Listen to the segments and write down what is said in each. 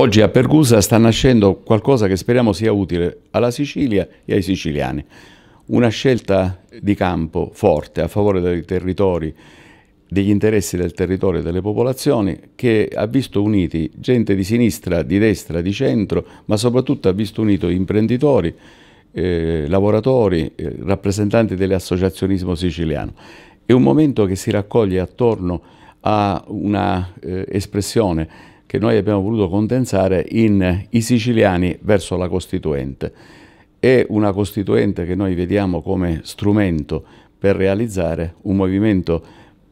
Oggi a Pergusa sta nascendo qualcosa che speriamo sia utile alla Sicilia e ai siciliani. Una scelta di campo forte a favore dei territori, degli interessi del territorio e delle popolazioni che ha visto uniti gente di sinistra, di destra, di centro, ma soprattutto ha visto unito imprenditori, eh, lavoratori, eh, rappresentanti dell'associazionismo siciliano. È un momento che si raccoglie attorno a una eh, espressione che noi abbiamo voluto condensare in i siciliani verso la Costituente. È una Costituente che noi vediamo come strumento per realizzare un movimento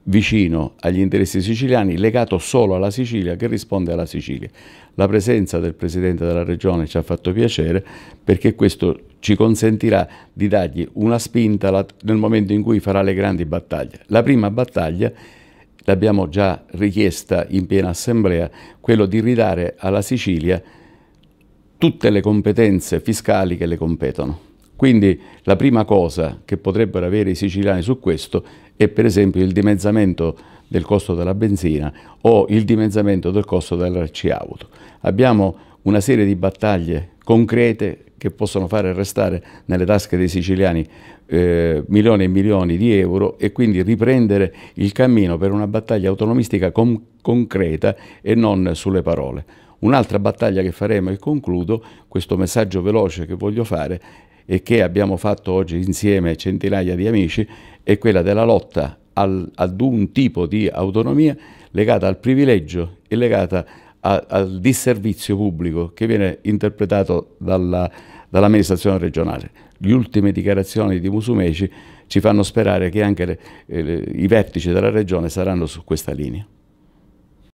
vicino agli interessi siciliani, legato solo alla Sicilia, che risponde alla Sicilia. La presenza del Presidente della Regione ci ha fatto piacere perché questo ci consentirà di dargli una spinta nel momento in cui farà le grandi battaglie. La prima battaglia è l'abbiamo già richiesta in piena assemblea, quello di ridare alla Sicilia tutte le competenze fiscali che le competono. Quindi la prima cosa che potrebbero avere i siciliani su questo è per esempio il dimezzamento del costo della benzina o il dimezzamento del costo auto. Abbiamo una serie di battaglie concrete che possono fare restare nelle tasche dei siciliani eh, milioni e milioni di euro e quindi riprendere il cammino per una battaglia autonomistica concreta e non sulle parole. Un'altra battaglia che faremo e concludo, questo messaggio veloce che voglio fare e che abbiamo fatto oggi insieme centinaia di amici, è quella della lotta al, ad un tipo di autonomia legata al privilegio e legata a, al disservizio pubblico che viene interpretato dall'amministrazione regionale. Le ultime dichiarazioni di Musumeci ci fanno sperare che anche le, eh, i vertici della regione saranno su questa linea.